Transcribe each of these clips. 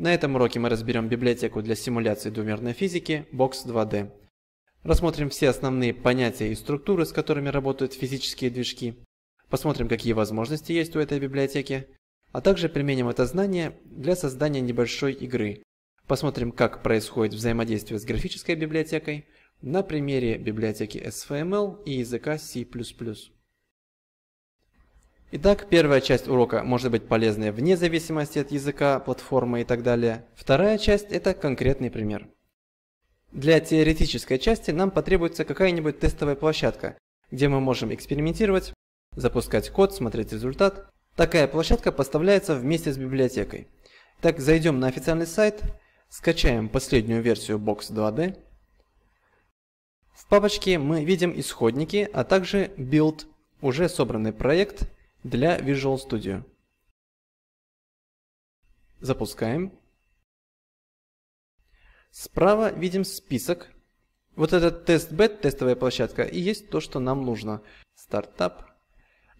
На этом уроке мы разберем библиотеку для симуляции двумерной физики Box 2D. Рассмотрим все основные понятия и структуры, с которыми работают физические движки. Посмотрим, какие возможности есть у этой библиотеки. А также применим это знание для создания небольшой игры. Посмотрим, как происходит взаимодействие с графической библиотекой на примере библиотеки SVML и языка C++. Итак, первая часть урока может быть полезной вне зависимости от языка, платформы и так далее. Вторая часть – это конкретный пример. Для теоретической части нам потребуется какая-нибудь тестовая площадка, где мы можем экспериментировать, запускать код, смотреть результат. Такая площадка поставляется вместе с библиотекой. Так, зайдем на официальный сайт, скачаем последнюю версию Box 2D. В папочке мы видим исходники, а также build, уже собранный проект – для Visual Studio. Запускаем. Справа видим список. Вот этот тест-бет, тестовая площадка, и есть то, что нам нужно. Стартап.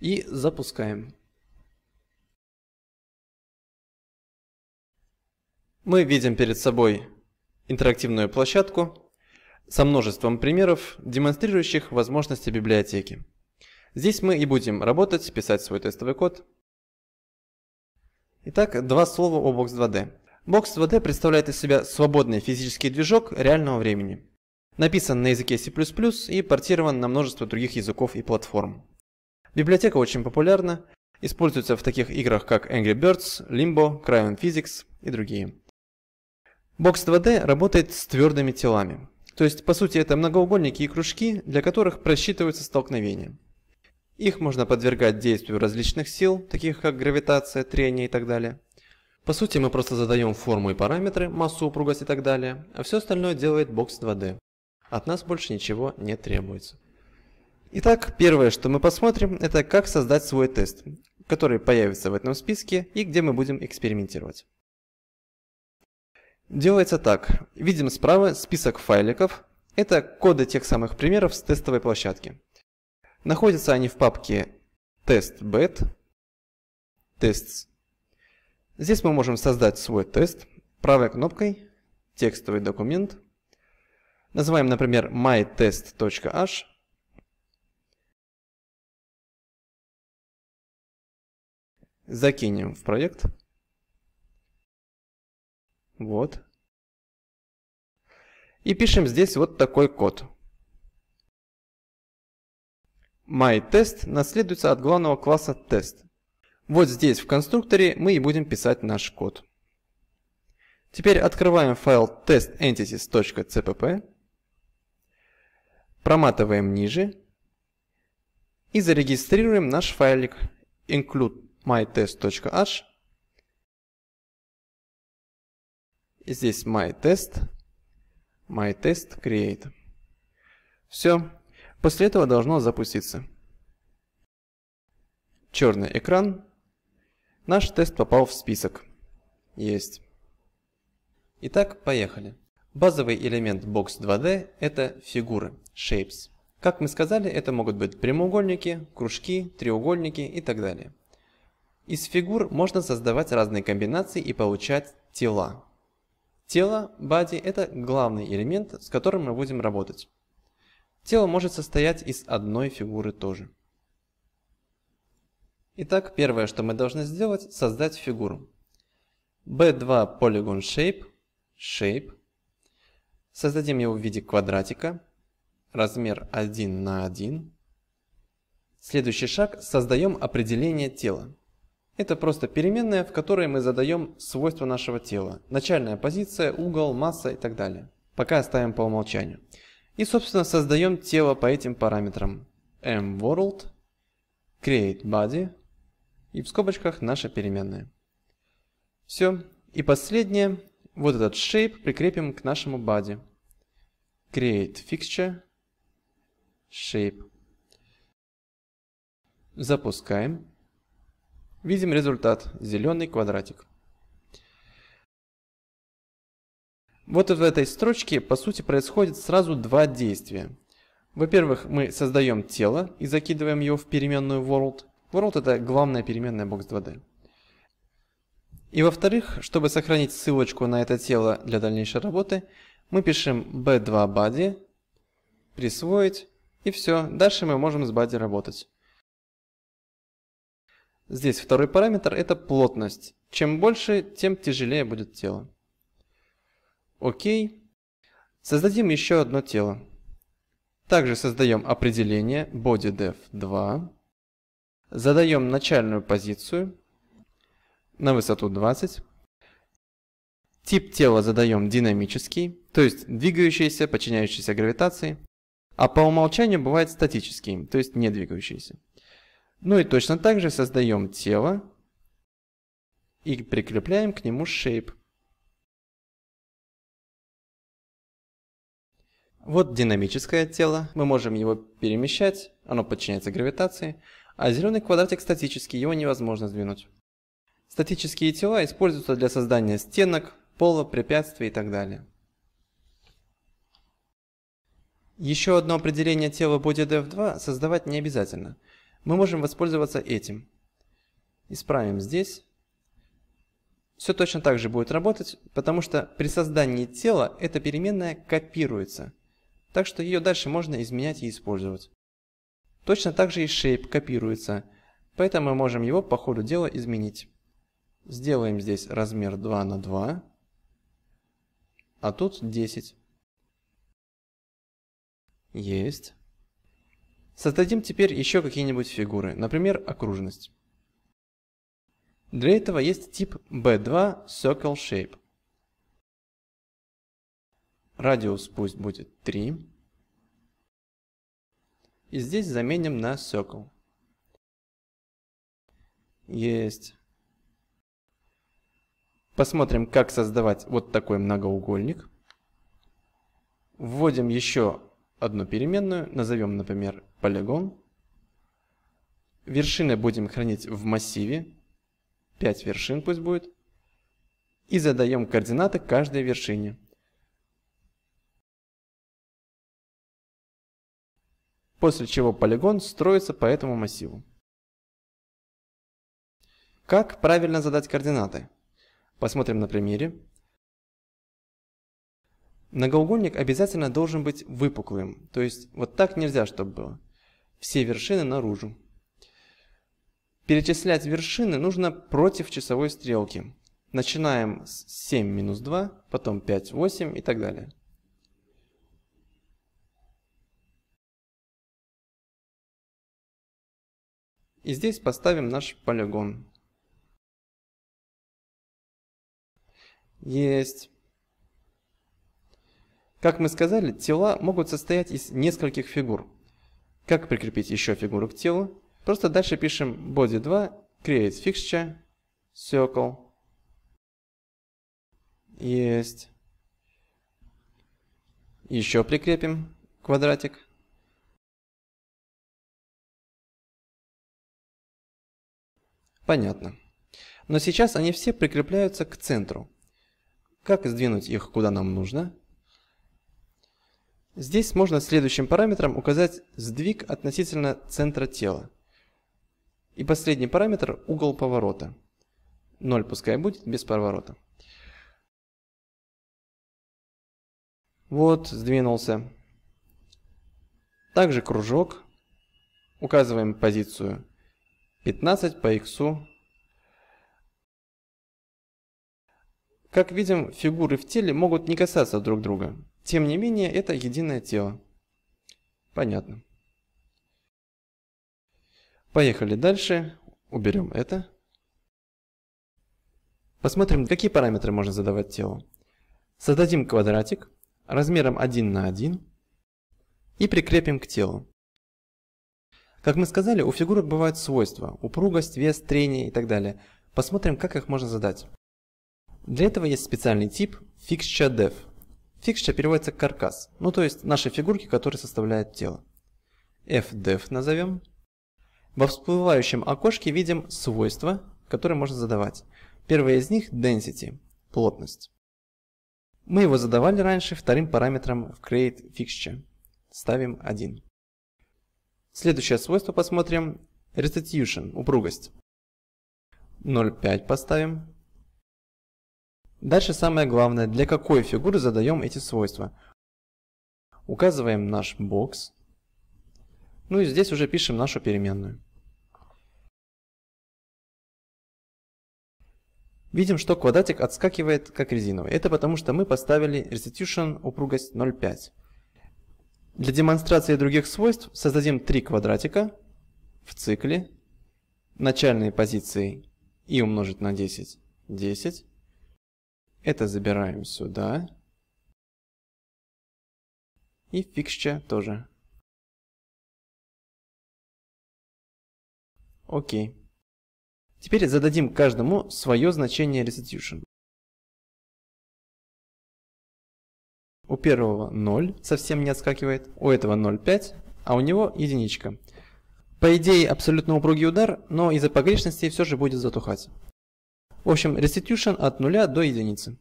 И запускаем. Мы видим перед собой интерактивную площадку со множеством примеров, демонстрирующих возможности библиотеки. Здесь мы и будем работать, писать свой тестовый код. Итак, два слова о Box 2D. Box 2D представляет из себя свободный физический движок реального времени. Написан на языке C++ и портирован на множество других языков и платформ. Библиотека очень популярна, используется в таких играх как Angry Birds, Limbo, Cryon Physics и другие. Box 2D работает с твердыми телами, то есть по сути это многоугольники и кружки, для которых просчитываются столкновения. Их можно подвергать действию различных сил, таких как гравитация, трение и так далее. По сути, мы просто задаем форму и параметры, массу, упругость и так далее, а все остальное делает бокс 2D. От нас больше ничего не требуется. Итак, первое, что мы посмотрим, это как создать свой тест, который появится в этом списке и где мы будем экспериментировать. Делается так. Видим справа список файликов. Это коды тех самых примеров с тестовой площадки. Находятся они в папке test_bet, tests. Здесь мы можем создать свой тест правой кнопкой, текстовый документ. Называем, например, mytest.h. Закинем в проект. Вот. И пишем здесь вот такой код. MyTest наследуется от главного класса Test. Вот здесь в конструкторе мы и будем писать наш код. Теперь открываем файл testEntities.cpp, проматываем ниже и зарегистрируем наш файлик include mytest.h. Здесь mytest, mytest create. Все, После этого должно запуститься. Черный экран. Наш тест попал в список. Есть. Итак, поехали. Базовый элемент Box 2D – это фигуры, shapes. Как мы сказали, это могут быть прямоугольники, кружки, треугольники и так далее. Из фигур можно создавать разные комбинации и получать тела. Тело, body – это главный элемент, с которым мы будем работать. Тело может состоять из одной фигуры тоже. Итак, первое, что мы должны сделать, создать фигуру. B2 Polygon Shape, Shape. Создадим его в виде квадратика, размер 1 на 1. Следующий шаг – создаем определение тела. Это просто переменная, в которой мы задаем свойства нашего тела, начальная позиция, угол, масса и так далее. Пока оставим по умолчанию. И, собственно, создаем тело по этим параметрам. mWorld, createBody и в скобочках наша переменная. Все. И последнее. Вот этот shape прикрепим к нашему body. createFixture, shape. Запускаем. Видим результат, зеленый квадратик. Вот в этой строчке, по сути, происходит сразу два действия. Во-первых, мы создаем тело и закидываем его в переменную world. World это главная переменная box 2D. И во-вторых, чтобы сохранить ссылочку на это тело для дальнейшей работы, мы пишем b2 body, присвоить, и все, дальше мы можем с body работать. Здесь второй параметр это плотность. Чем больше, тем тяжелее будет тело. Окей. Создадим еще одно тело. Также создаем определение bodyDef2. Задаем начальную позицию на высоту 20. Тип тела задаем динамический, то есть двигающийся, подчиняющийся гравитации, а по умолчанию бывает статический, то есть не двигающийся. Ну и точно так же создаем тело и прикрепляем к нему shape. Вот динамическое тело, мы можем его перемещать, оно подчиняется гравитации, а зеленый квадратик статический, его невозможно сдвинуть. Статические тела используются для создания стенок, пола, препятствий и так далее. Еще одно определение тела BodyDev2 создавать не обязательно. Мы можем воспользоваться этим. Исправим здесь. Все точно так же будет работать, потому что при создании тела эта переменная копируется – так что ее дальше можно изменять и использовать. Точно так же и shape копируется, поэтому мы можем его по ходу дела изменить. Сделаем здесь размер 2 на 2, а тут 10. Есть. Создадим теперь еще какие-нибудь фигуры, например, окружность. Для этого есть тип B2 Circle Shape. Радиус пусть будет 3. И здесь заменим на circle. Есть. Посмотрим, как создавать вот такой многоугольник. Вводим еще одну переменную, назовем, например, полигон. Вершины будем хранить в массиве. 5 вершин пусть будет. И задаем координаты каждой вершине. после чего полигон строится по этому массиву. Как правильно задать координаты? Посмотрим на примере. Многоугольник обязательно должен быть выпуклым, то есть вот так нельзя, чтобы было. Все вершины наружу. Перечислять вершины нужно против часовой стрелки. Начинаем с 7-2, минус потом 5-8 и так далее. И здесь поставим наш полигон. Есть. Как мы сказали, тела могут состоять из нескольких фигур. Как прикрепить еще фигуру к телу? Просто дальше пишем body 2 create fixture circle. Есть. Еще прикрепим квадратик. Понятно. Но сейчас они все прикрепляются к центру. Как сдвинуть их куда нам нужно? Здесь можно следующим параметром указать сдвиг относительно центра тела. И последний параметр – угол поворота. 0 пускай будет без поворота. Вот, сдвинулся. Также кружок. Указываем позицию 15 по иксу Как видим, фигуры в теле могут не касаться друг друга. Тем не менее, это единое тело. Понятно. Поехали дальше. Уберем это. Посмотрим, какие параметры можно задавать телу. Создадим квадратик размером 1 на 1 и прикрепим к телу. Как мы сказали, у фигурок бывают свойства – упругость, вес, трение и так далее. Посмотрим, как их можно задать. Для этого есть специальный тип Fixture Dev. Fixture переводится как каркас, ну то есть наши фигурки, которые составляют тело. FDev назовем. Во всплывающем окошке видим свойства, которые можно задавать. Первое из них Density, плотность. Мы его задавали раньше вторым параметром в create fixture. Ставим 1. Следующее свойство посмотрим. Restitution, упругость. 0,5 поставим. Дальше самое главное, для какой фигуры задаем эти свойства. Указываем наш бокс. Ну и здесь уже пишем нашу переменную. Видим, что квадратик отскакивает как резиновый. Это потому, что мы поставили restitution упругость 0,5. Для демонстрации других свойств создадим три квадратика в цикле начальные позиции и умножить на 10, 10. Это забираем сюда. И фикшча тоже. Окей. Теперь зададим каждому свое значение restitution. У первого 0, совсем не отскакивает, у этого 0,5, а у него единичка. По идее, абсолютно упругий удар, но из-за погрешности все же будет затухать. В общем, restitution от 0 до единицы.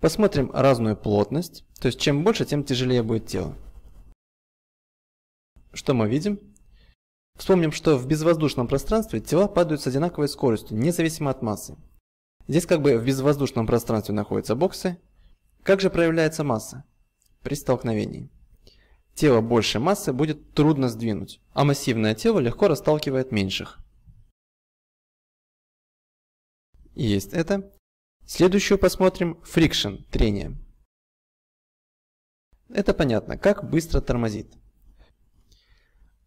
Посмотрим разную плотность, то есть чем больше, тем тяжелее будет тело. Что мы видим? Вспомним, что в безвоздушном пространстве тела падают с одинаковой скоростью, независимо от массы. Здесь как бы в безвоздушном пространстве находятся боксы. Как же проявляется масса? При столкновении. Тело больше массы будет трудно сдвинуть, а массивное тело легко расталкивает меньших. Есть это. Следующую посмотрим friction, трение. Это понятно, как быстро тормозит.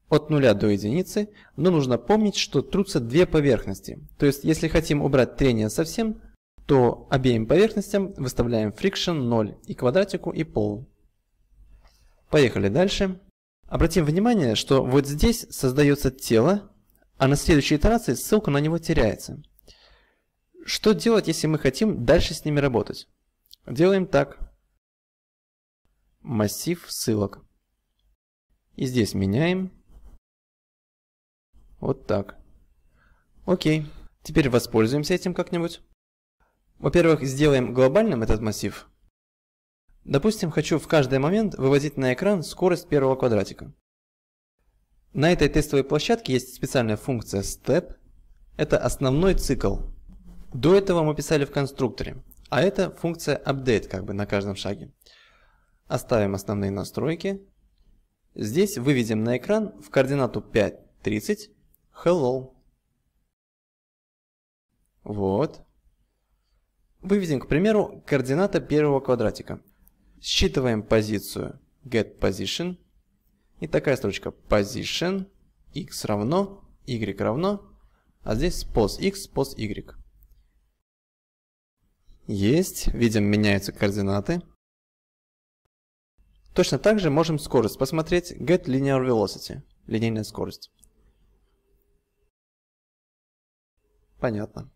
От нуля до единицы, но нужно помнить, что трутся две поверхности. То есть, если хотим убрать трение совсем, то обеим поверхностям выставляем friction 0 и квадратику и пол. Поехали дальше. Обратим внимание, что вот здесь создается тело, а на следующей итерации ссылка на него теряется. Что делать, если мы хотим дальше с ними работать? Делаем так. Массив ссылок. И здесь меняем. Вот так. Окей. Теперь воспользуемся этим как-нибудь. Во-первых, сделаем глобальным этот массив. Допустим, хочу в каждый момент выводить на экран скорость первого квадратика. На этой тестовой площадке есть специальная функция Step. Это основной цикл, до этого мы писали в конструкторе, а это функция update как бы на каждом шаге. Оставим основные настройки. Здесь выведем на экран в координату 5.30 hello. Вот. Выведем, к примеру, координата первого квадратика. Считываем позицию get position. И такая строчка position x равно y равно, а здесь pos x, pos y. Есть. Видим, меняются координаты. Точно так же можем скорость посмотреть get linear velocity, линейная скорость. Понятно.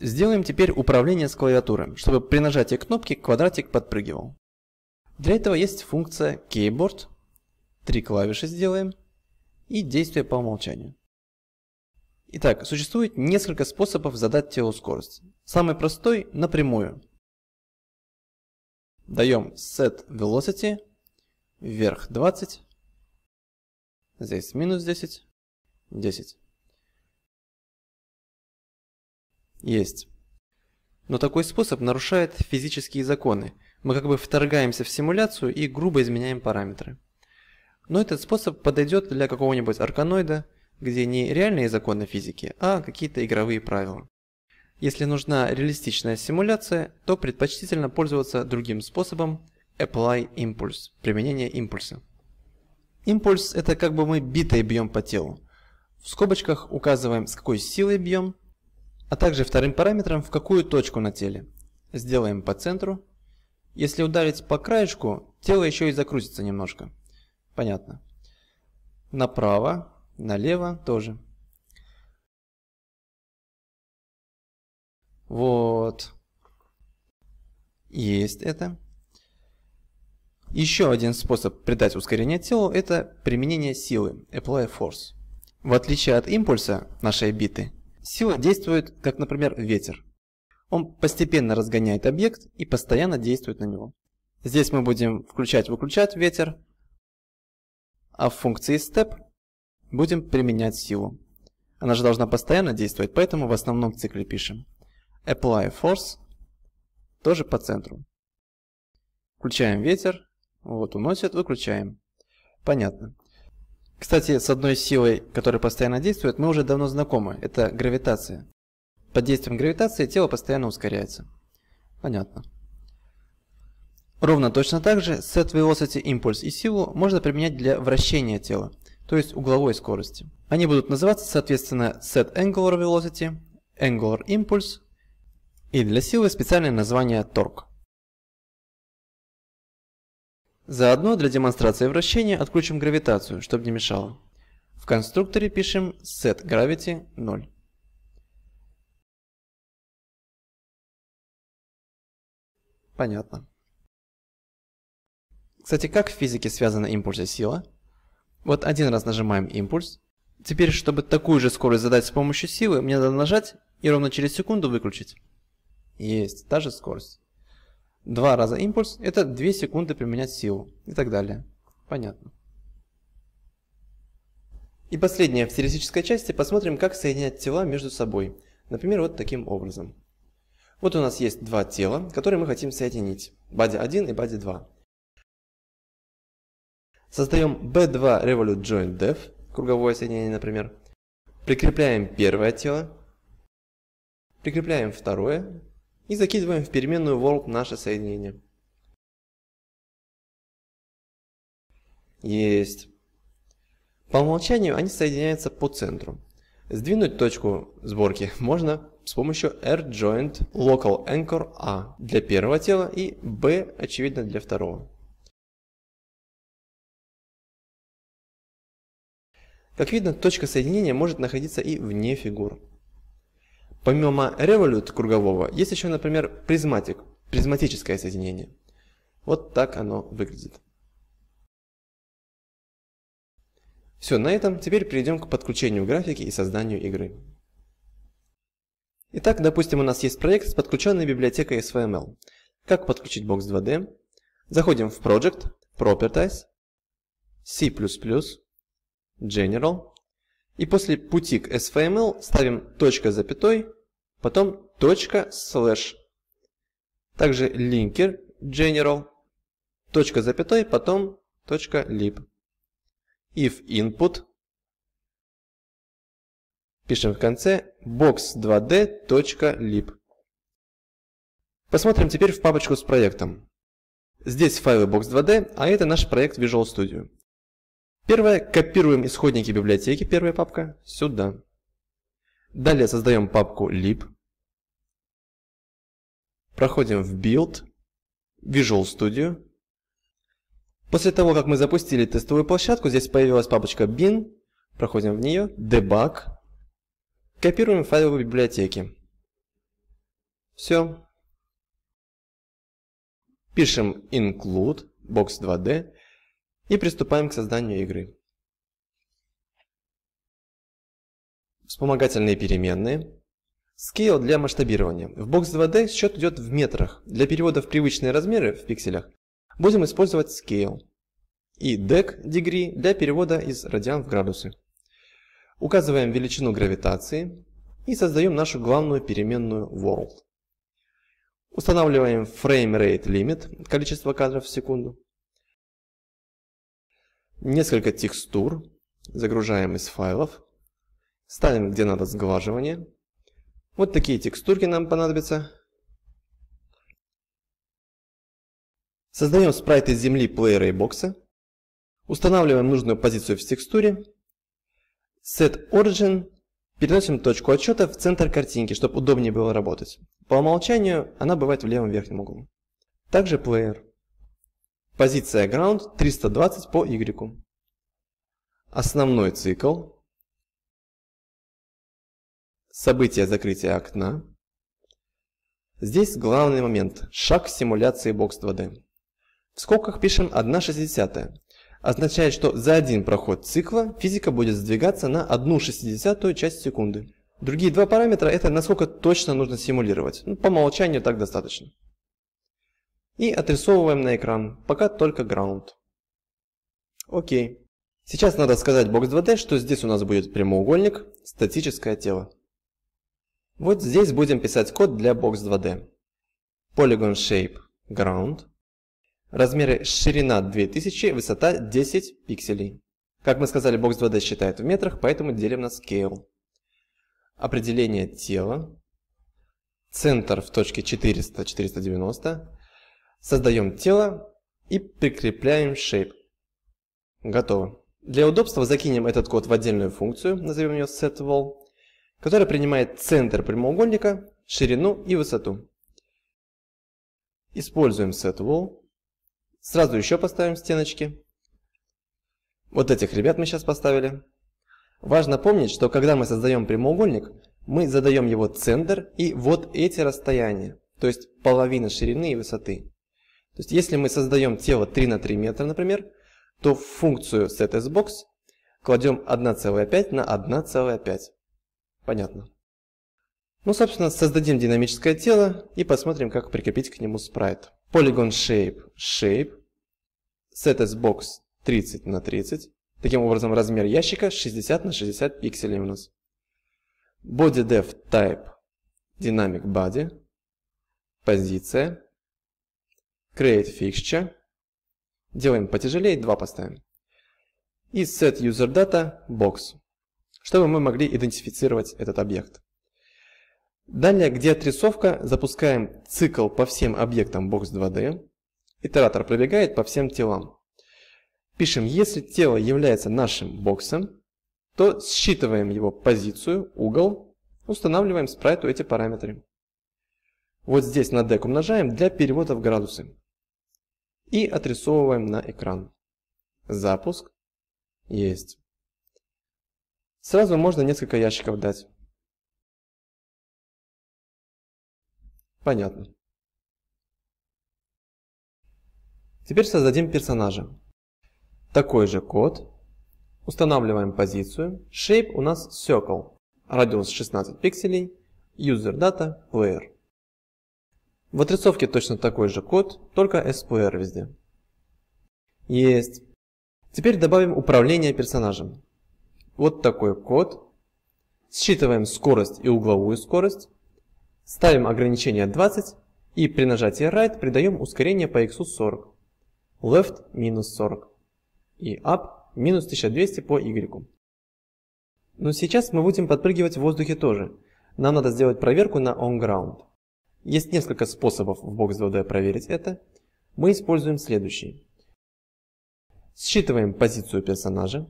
Сделаем теперь управление с клавиатуры, чтобы при нажатии кнопки квадратик подпрыгивал. Для этого есть функция keyboard, три клавиши сделаем и действие по умолчанию. Итак, существует несколько способов задать телу скорость. Самый простой – напрямую. Даем set velocity, вверх 20, здесь минус 10, 10. Есть. Но такой способ нарушает физические законы. Мы как бы вторгаемся в симуляцию и грубо изменяем параметры. Но этот способ подойдет для какого-нибудь арканоида – где не реальные законы физики, а какие-то игровые правила. Если нужна реалистичная симуляция, то предпочтительно пользоваться другим способом Apply Impulse, применение импульса. Импульс – это как бы мы битой бьем по телу. В скобочках указываем, с какой силой бьем, а также вторым параметром, в какую точку на теле. Сделаем по центру. Если ударить по краешку, тело еще и закрутится немножко. Понятно. Направо, налево тоже. Вот. Есть это. Еще один способ придать ускорение телу – это применение силы, apply force. В отличие от импульса нашей биты, сила действует, как, например, ветер. Он постепенно разгоняет объект и постоянно действует на него. Здесь мы будем включать-выключать ветер, а в функции step Будем применять силу. Она же должна постоянно действовать, поэтому в основном цикле пишем. Apply force, тоже по центру. Включаем ветер, вот уносит, выключаем. Понятно. Кстати, с одной силой, которая постоянно действует, мы уже давно знакомы. Это гравитация. Под действием гравитации тело постоянно ускоряется. Понятно. Ровно точно так же set velocity, импульс и силу можно применять для вращения тела то есть угловой скорости. Они будут называться, соответственно, set angular velocity, angular impulse и для силы специальное название торг. Заодно для демонстрации вращения отключим гравитацию, чтобы не мешало. В конструкторе пишем set gravity 0. Понятно. Кстати, как в физике связана импульс и сила? Вот один раз нажимаем импульс. Теперь, чтобы такую же скорость задать с помощью силы, мне надо нажать и ровно через секунду выключить. Есть, та же скорость. Два раза импульс – это 2 секунды применять силу и так далее. Понятно. И последнее в теоретической части посмотрим, как соединять тела между собой. Например, вот таким образом. Вот у нас есть два тела, которые мы хотим соединить. Бади 1 и бади 2. Создаем B2 Revolute Joint Dev, круговое соединение, например. Прикрепляем первое тело. Прикрепляем второе. И закидываем в переменную world наше соединение. Есть. По умолчанию они соединяются по центру. Сдвинуть точку сборки можно с помощью R-Joint Local Anchor A для первого тела и B, очевидно, для второго. Как видно, точка соединения может находиться и вне фигур. Помимо револют кругового, есть еще, например, призматик, призматическое соединение. Вот так оно выглядит. Все, на этом теперь перейдем к подключению графики и созданию игры. Итак, допустим, у нас есть проект с подключенной библиотекой SVML. Эм как подключить box 2D? Заходим в Project, Properties, C++, General. И после пути к SVML ставим точка запятой, потом точка слэш. Также linker General. Точка запятой, потом точка lib. If input. Пишем в конце box2d.lib. Посмотрим теперь в папочку с проектом. Здесь файлы Box2D, а это наш проект Visual Studio. Первое, копируем исходники библиотеки, первая папка, сюда. Далее создаем папку lib. Проходим в Build, Visual Studio. После того, как мы запустили тестовую площадку, здесь появилась папочка bin. Проходим в нее, Debug. Копируем файловые библиотеки. Все. Пишем include box 2d и приступаем к созданию игры. Вспомогательные переменные. Scale для масштабирования. В Box 2D счет идет в метрах. Для перевода в привычные размеры в пикселях будем использовать Scale. И Dec Degree для перевода из радиан в градусы. Указываем величину гравитации и создаем нашу главную переменную World. Устанавливаем Frame Rate Limit, количество кадров в секунду несколько текстур, загружаем из файлов, ставим где надо сглаживание. Вот такие текстурки нам понадобятся. Создаем спрайт из земли плеера и бокса. Устанавливаем нужную позицию в текстуре. Set Origin. Переносим точку отсчета в центр картинки, чтобы удобнее было работать. По умолчанию она бывает в левом верхнем углу. Также плеер. Позиция ground 320 по Y. Основной цикл. События закрытия окна. Здесь главный момент – шаг симуляции бокс 2D. В скобках пишем 1,60. Означает, что за один проход цикла физика будет сдвигаться на 1,60 часть секунды. Другие два параметра – это насколько точно нужно симулировать. Ну, по умолчанию так достаточно и отрисовываем на экран, пока только ground. Окей. Сейчас надо сказать Box 2D, что здесь у нас будет прямоугольник, статическое тело. Вот здесь будем писать код для Box 2D. Polygon Shape Ground. Размеры ширина 2000, высота 10 пикселей. Как мы сказали, Box 2D считает в метрах, поэтому делим на Scale. Определение тела. Центр в точке 400-490. Создаем тело и прикрепляем shape. Готово. Для удобства закинем этот код в отдельную функцию, назовем ее setWall, которая принимает центр прямоугольника, ширину и высоту. Используем setWall. Сразу еще поставим стеночки. Вот этих ребят мы сейчас поставили. Важно помнить, что когда мы создаем прямоугольник, мы задаем его центр и вот эти расстояния, то есть половина ширины и высоты. То есть если мы создаем тело 3 на 3 метра, например, то в функцию setSbox кладем 1,5 на 1,5. Понятно. Ну, собственно, создадим динамическое тело и посмотрим, как прикрепить к нему спрайт. Polygon Shape Shape setSbox 30 на 30. Таким образом, размер ящика 60 на 60 пикселей у нас. BodyDev Type Dynamic Body Позиция create fixture, делаем потяжелее, 2 поставим, и set user data box, чтобы мы могли идентифицировать этот объект. Далее, где отрисовка, запускаем цикл по всем объектам Box 2D. Итератор пробегает по всем телам. Пишем, если тело является нашим боксом, то считываем его позицию, угол, устанавливаем спрайту эти параметры. Вот здесь на дек умножаем для перевода в градусы и отрисовываем на экран. Запуск. Есть. Сразу можно несколько ящиков дать. Понятно. Теперь создадим персонажа. Такой же код. Устанавливаем позицию. Shape у нас Circle. Радиус 16 пикселей. User Data Player. В отрисовке точно такой же код, только SPR везде. Есть. Теперь добавим управление персонажем. Вот такой код. Считываем скорость и угловую скорость. Ставим ограничение 20 и при нажатии Right придаем ускорение по x 40. Left минус 40 и Up минус 1200 по y. Но сейчас мы будем подпрыгивать в воздухе тоже. Нам надо сделать проверку на on ground. Есть несколько способов в Box 2D проверить это. Мы используем следующий. Считываем позицию персонажа.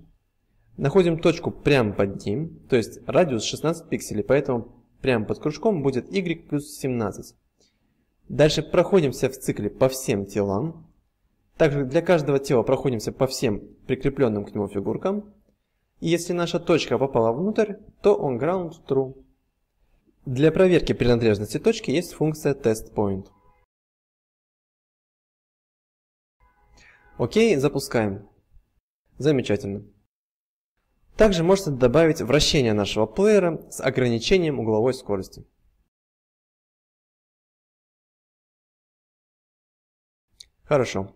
Находим точку прямо под ним, то есть радиус 16 пикселей, поэтому прямо под кружком будет y плюс 17. Дальше проходимся в цикле по всем телам. Также для каждого тела проходимся по всем прикрепленным к нему фигуркам. И если наша точка попала внутрь, то он ground true. Для проверки принадлежности точки есть функция testPoint. Окей, запускаем. Замечательно. Также можете добавить вращение нашего плеера с ограничением угловой скорости. Хорошо.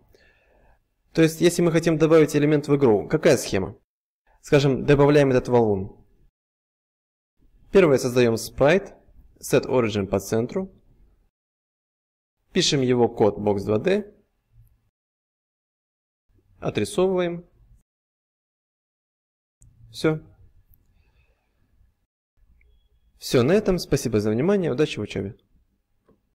То есть, если мы хотим добавить элемент в игру, какая схема? Скажем, добавляем этот валун. Первое создаем спрайт, set origin по центру. Пишем его код box2d. Отрисовываем. Все. Все на этом. Спасибо за внимание. Удачи в учебе.